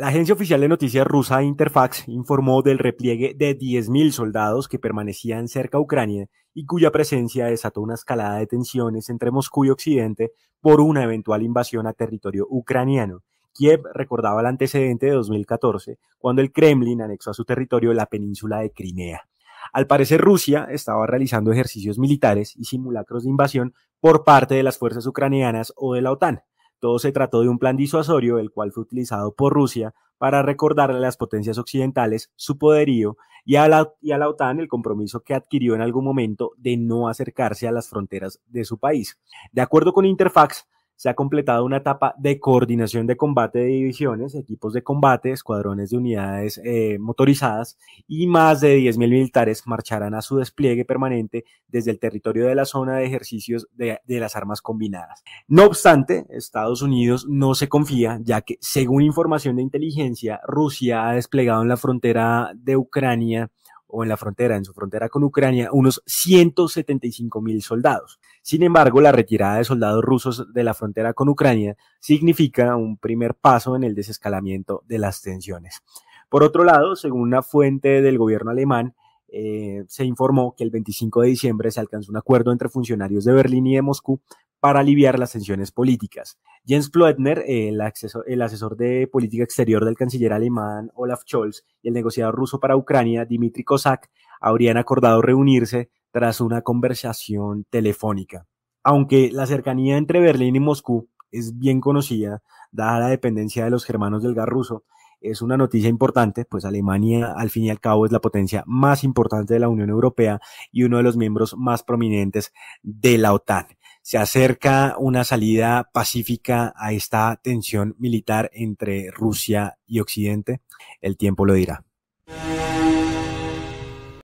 La agencia oficial de noticias rusa Interfax informó del repliegue de 10.000 soldados que permanecían cerca de Ucrania y cuya presencia desató una escalada de tensiones entre Moscú y Occidente por una eventual invasión a territorio ucraniano. Kiev recordaba el antecedente de 2014, cuando el Kremlin anexó a su territorio la península de Crimea. Al parecer Rusia estaba realizando ejercicios militares y simulacros de invasión por parte de las fuerzas ucranianas o de la OTAN. Todo se trató de un plan disuasorio, el cual fue utilizado por Rusia para recordarle a las potencias occidentales su poderío y a, la, y a la OTAN el compromiso que adquirió en algún momento de no acercarse a las fronteras de su país. De acuerdo con Interfax, se ha completado una etapa de coordinación de combate de divisiones, equipos de combate, escuadrones de unidades eh, motorizadas y más de 10.000 militares marcharán a su despliegue permanente desde el territorio de la zona de ejercicios de las armas combinadas. No obstante, Estados Unidos no se confía, ya que según información de inteligencia, Rusia ha desplegado en la frontera de Ucrania o en la frontera, en su frontera con Ucrania, unos 175 mil soldados. Sin embargo, la retirada de soldados rusos de la frontera con Ucrania significa un primer paso en el desescalamiento de las tensiones. Por otro lado, según una fuente del gobierno alemán, eh, se informó que el 25 de diciembre se alcanzó un acuerdo entre funcionarios de Berlín y de Moscú para aliviar las tensiones políticas. Jens Ploetner, el, el, asesor de política exterior del canciller alemán Olaf Scholz y el negociador ruso para Ucrania, Dmitry Kozak, habrían acordado reunirse tras una conversación telefónica. Aunque la cercanía entre Berlín y Moscú es bien conocida, dada la dependencia de los germanos del gas ruso, es una noticia importante, pues Alemania al fin y al cabo es la potencia más importante de la Unión Europea y uno de los miembros más prominentes de la OTAN. Se acerca una salida pacífica a esta tensión militar entre Rusia y Occidente. El tiempo lo dirá.